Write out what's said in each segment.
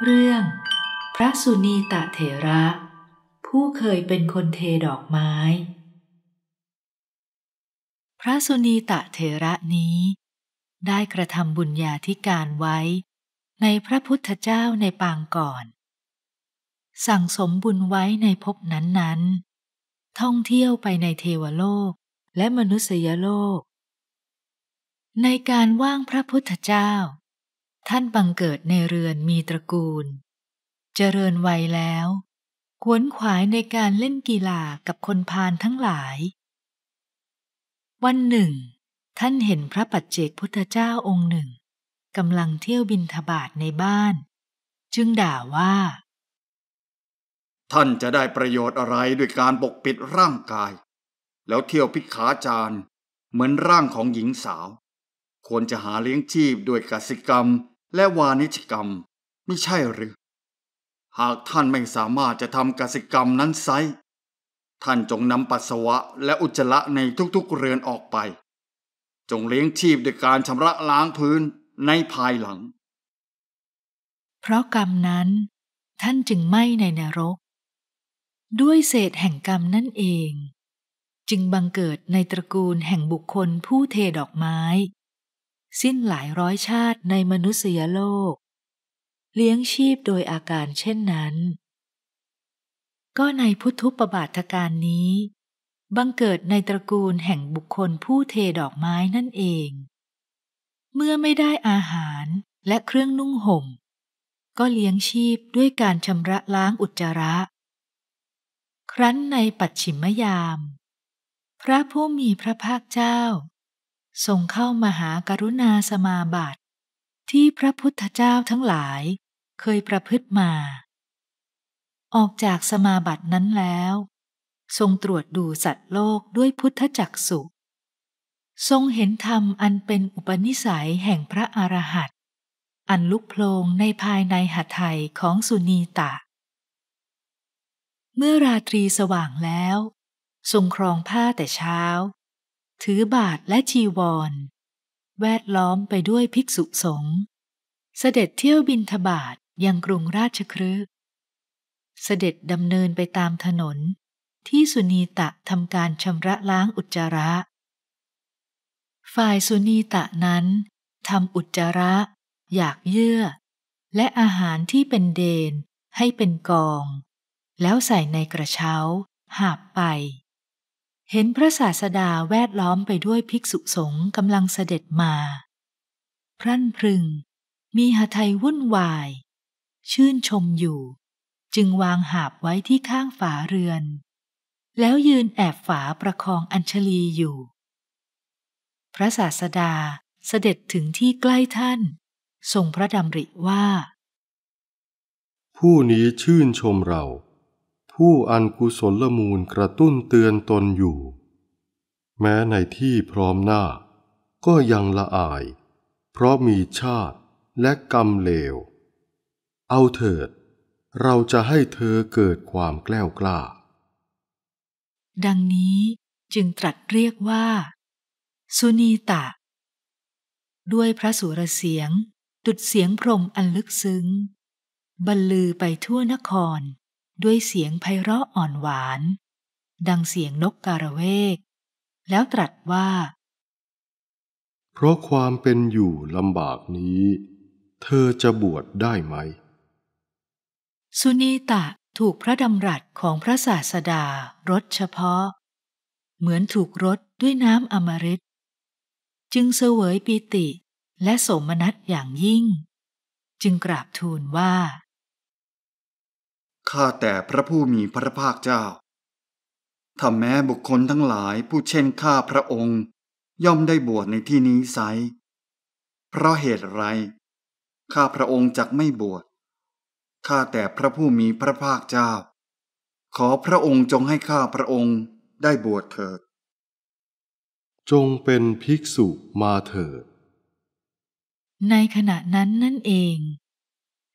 เรื่องพระสุนีตะเถระ ผู้เคยเป็นคนเทดอกไม้ พระสุนีตะเถระนี้ ได้กระทำบุญญาธิการไว้ในพระพุทธเจ้าในปางก่อน สั่งสมบุญไว้ในภพนั้นนั้นท่องเที่ยวไปในเทวโลกและมนุษยโลก ในการว่างพระพุทธเจ้าท่านบังเกิดในเรือนมีตระกูล เจริญวัยแล้วขวนขวายในการเล่นกีฬากับคนพาลทั้งหลาย วันหนึ่ง ท่านเห็นพระปัจเจกพุทธเจ้าองค์หนึ่ง กำลังเที่ยวบินทบาทในบ้าน จึงด่าว่า ท่านจะได้ประโยชน์อะไรด้วยการปกปิดร่างกาย แล้วเที่ยวพิกขาจารเหมือนร่างของหญิงสาวควรจะหาเลี้ยงชีพด้วยกสิกรรมและวานิชกรรมไม่ใช่หรือ หากท่านไม่สามารถจะทำกสิกรรมนั้นไซท่านจงนำปัสสาวะและอุจจาระในทุกๆเรือนออกไป จงเลี้ยงชีพด้วยการชำระล้างพื้นในภายหลัง เพราะกรรมนั้นท่านจึงไม่ในนรก ด้วยเศษแห่งกรรมนั่นเอง จึงบังเกิดในตระกูลแห่งบุคคลผู้เทดอกไม้สิ้นหลายร้อยชาติในมนุษยโลก เลี้ยงชีพโดยอาการเช่นนั้น ก็ในพุทธุปบาทการนี้ บังเกิดในตระกูลแห่งบุคคลผู้เทดอกไม้นั่นเอง เมื่อไม่ได้อาหารและเครื่องนุ่งห่ม ก็เลี้ยงชีพด้วยการชำระล้างอุจจาระ ครั้นในปัจฉิมยาม พระผู้มีพระภาคเจ้าส่งเข้ามาหาการุณาสมาบัติ ที่พระพุทธเจ้าทั้งหลายเคยประพฤติมา ออกจากสมาบัตินั้นแล้ว ทรงตรวจดูสัตว์โลกด้วยพุทธจักสุทรงเห็นธรรมอันเป็นอุปนิสัยแห่งพระอรหันต์อันลุกโพลงในภายในหัตถยของสุนีตะ เมื่อราตรีสว่างแล้ว ทรงครองผ้าแต่เช้าถือบาทและชีวร แวดล้อมไปด้วยภิกษุสงฆ์ เสด็จเที่ยวบินทบาทยังกรุงราชครืเสด็จดำเนินไปตามถนน ที่สุนีตะทำการชำระล้างอุจจาระ ฝ่ายสุนีตะนั้นทำอุจจาระ อยากเยื่อ และอาหารที่เป็นเดนให้เป็นกอง แล้วใส่ในกระเช้า หาบไปเห็นพระศาสดาแวดล้อมไปด้วยภิกษุสงฆ์กำลังเสด็จมา พรั่นพรึงมีหทัยวุ่นวาย ชื่นชมอยู่ จึงวางหาบไว้ที่ข้างฝาเรือน แล้วยืนแอบฝาประคองอัญชลีอยู่ พระศาสดาเสด็จถึงที่ใกล้ท่านทรงพระดำริว่า ผู้นี้ชื่นชมเราผู้อันกุศลมูลกระตุ้นเตือนตนอยู่ แม้ในที่พร้อมหน้าก็ยังละอาย เพราะมีชาติและกรรมเลว เอาเถิดเราจะให้เธอเกิดความแกล้วกล้า ดังนี้จึงตรัสเรียกว่า สุนีตะด้วยพระสุรเสียง ดุดเสียงพรมอันลึกซึ้งบรรลือไปทั่วนครด้วยเสียงไพเราะอ่อนหวาน ดังเสียงนกกาละเวก แล้วตรัสว่า เพราะความเป็นอยู่ลำบากนี้ เธอจะบวชได้ไหม สุนีตะถูกพระดำรัสของพระศาสดารดเฉพาะ เหมือนถูกรดด้วยน้ำอมฤตจึงเสวยปิติและสมนัตอย่างยิ่ง จึงกราบทูลว่าข้าแต่พระผู้มีพระภาคเจ้าถ้าแม้บุคคลทั้งหลายผู้เช่นข้าพระองค์ย่อมได้บวชในที่นี้ไซ เพราะเหตุไร ข้าพระองค์จักไม่บวช ข้าแต่พระผู้มีพระภาคเจ้า ขอพระองค์จงให้ข้าพระองค์ได้บวชเถิด จงเป็นภิกษุมาเถิดในขณะนั้น นั่นเอง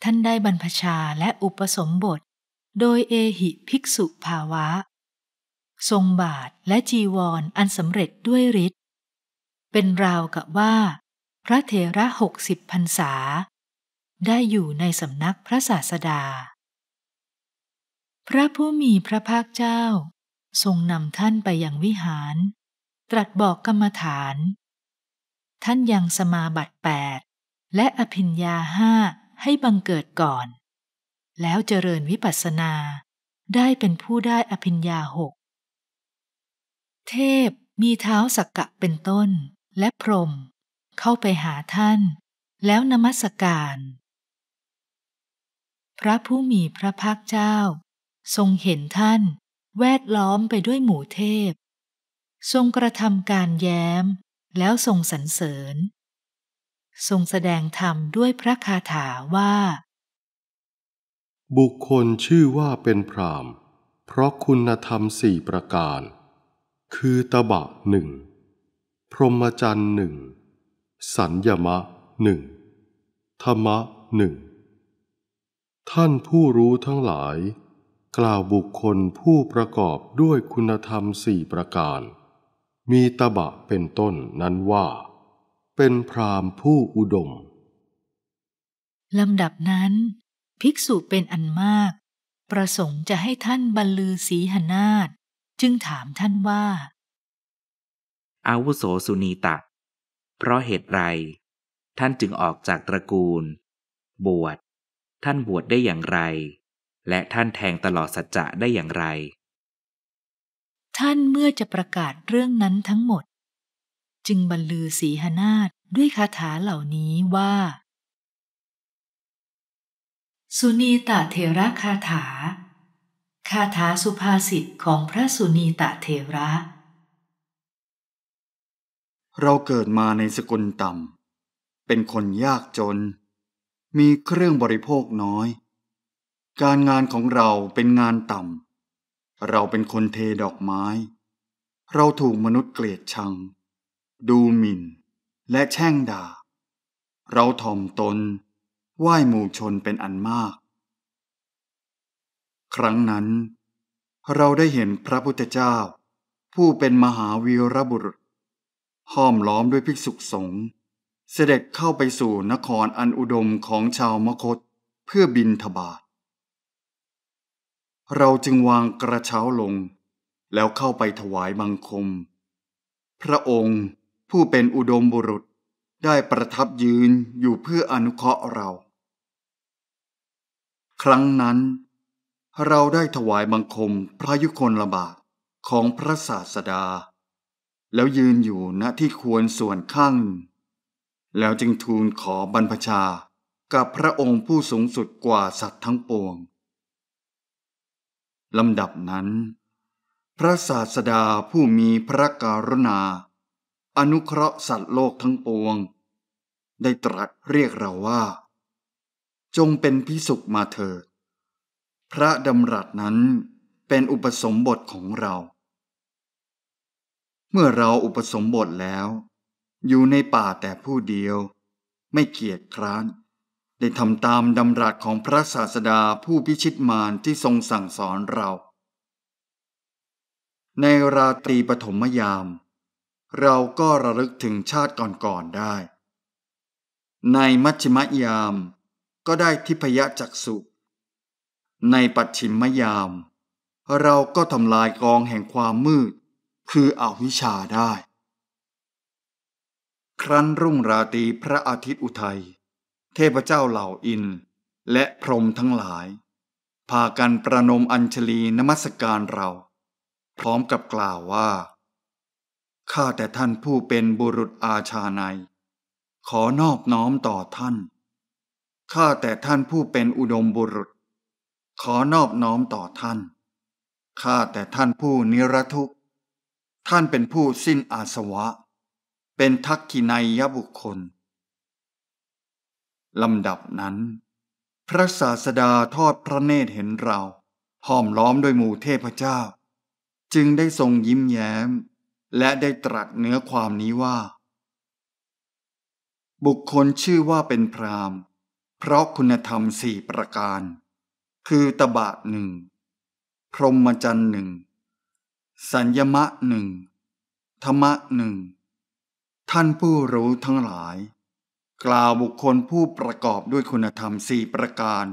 ท่านได้บรรพชาและอุปสมบทโดยเอหิภิกษุภาวะ ทรงบาทและจีวรออันสำเร็จด้วยฤทธิ์เป็นราวกับว่า พระเถระหกสิบพรรษา ได้อยู่ในสำนักพระศาสดา พระผู้มีพระภาคเจ้าทรงนำท่านไปยังวิหาร ตรัสบอกกรรมฐาน ท่านยังสมาบัติแปดและอภิญญาห้าให้บังเกิดก่อนแล้วเจริญวิปัสสนาได้เป็นผู้ได้อภิญญาหก เทพมีเท้าสักกะเป็นต้นและพรม เข้าไปหาท่าน แล้วนมัสการ พระผู้มีพระภาคเจ้า ทรงเห็นท่าน แวดล้อมไปด้วยหมู่เทพ ทรงกระทำการแย้มแล้วทรงสรรเสริญ ทรงแสดงธรรมด้วยพระคาถาว่าบุคคลชื่อว่าเป็นพรามเพราะคุณธรรมสี่ประการ คือตบะหนึ่ง พรหมจรรย์หนึ่ง สัญญมะหนึ่งธรรมะหนึ่ง ท่านผู้รู้ทั้งหลาย กล่าวบุคคลผู้ประกอบด้วยคุณธรรมสี่ประการ มีตบะเป็นต้นนั้นว่า เป็นพรามผู้อุดม ลำดับนั้นภิกษุเป็นอันมาก ประสงค์จะให้ท่านบรรลือศีหนาฏจึงถามท่านว่าอาวุโสสุนีตะเพราะเหตุไรท่านจึงออกจากตระกูล บวช ท่านบวชได้อย่างไร และท่านแทงตลอดสัจจะได้อย่างไร ท่านเมื่อจะประกาศเรื่องนั้นทั้งหมด จึงบรรลือศีหนาฏด้วยคาถาเหล่านี้ว่าสุนีตะเทระคาถา คาถาสุภาษิตของพระสุนีตะเทระ เราเกิดมาในสกุลต่ำ เป็นคนยากจน มีเครื่องบริโภคน้อย การงานของเราเป็นงานต่ำ เราเป็นคนเทดอกไม้ เราถูกมนุษย์เกลียดชัง ดูหมิ่น และแช่งด่า เราถ่อมตนไหว้หมู่ชนเป็นอันมาก ครั้งนั้น เราได้เห็นพระพุทธเจ้า ผู้เป็นมหาวีรบุรุษ ห้อมล้อมด้วยภิกษุสงฆ์เสด็จเข้าไปสู่นครอันอุดมของชาวมคต เพื่อบินทบาท เราจึงวางกระเช้าลง แล้วเข้าไปถวายบังคม พระองค์ผู้เป็นอุดมบุรุษได้ประทับยืนอยู่เพื่ออนุเคราะห์เราครั้งนั้น เราได้ถวายบังคมพระยุคลบาทของพระศาสดา แล้วยืนอยู่ณที่ควรส่วนข้างแล้วจึงทูลขอบรรพชากับพระองค์ผู้สูงสุดกว่าสัตว์ทั้งปวง ลำดับนั้น พระศาสดาผู้มีพระกรุณา อนุเคราะห์สัตว์โลกทั้งปวง ได้ตรัสเรียกเราว่าจงเป็นพิสุขมาเถิด พระดำรัสนั้นเป็นอุปสมบทของเรา เมื่อเราอุปสมบทแล้ว อยู่ในป่าแต่ผู้เดียว ไม่เกียจคร้านได้ทำตามดำรัสของพระศาสดาผู้พิชิตมารที่ทรงสั่งสอนเรา ในราตรีปฐมยาม เราก็ระลึกถึงชาติก่อนๆได้ ในมัชฌิมยามก็ได้ทิพยจักษุในปัจฉิมยาม เราก็ทำลายกองแห่งความมืดคืออวิชชาได้ ครั้นรุ่งราตรีพระอาทิตย์อุทัยเทพเจ้าเหล่าอินและพรหมทั้งหลาย พากันประนมอัญชลีนมัสการเรา พร้อมกับกล่าวว่า ข้าแต่ท่านผู้เป็นบุรุษอาชาในขอนอบน้อมต่อท่านข้าแต่ท่านผู้เป็นอุดมบุรุษ ขอนอบน้อมต่อท่านข้าแต่ท่านผู้นิรทุกข์ท่านเป็นผู้สิ้นอาสวะ เป็นทักขินัยยบุคคลลำดับนั้น พระศาสดาทอดพระเนตรเห็นเราห้อมล้อมโดยหมู่เทพเจ้า จึงได้ทรงยิ้มแย้ม และได้ตรัสเนื้อความนี้ว่า บุคคลชื่อว่าเป็นพราหมณเพราะคุณธรรมสี่ประการคือตบะหนึ่งพรหมจรรย์หนึ่งสัญญมะหนึ่งธรรมะหนึ่งท่านผู้รู้ทั้งหลายกล่าวบุคคลผู้ประกอบด้วยคุณธรรมสี่ประการ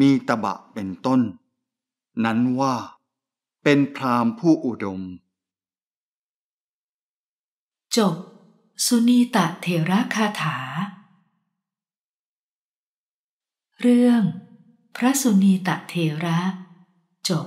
มีตบะเป็นต้น นั้นว่าเป็นพรามผู้อุดมจบสุนีตะเถระคาถาเรื่อง พระสุนีตะเทระ จบ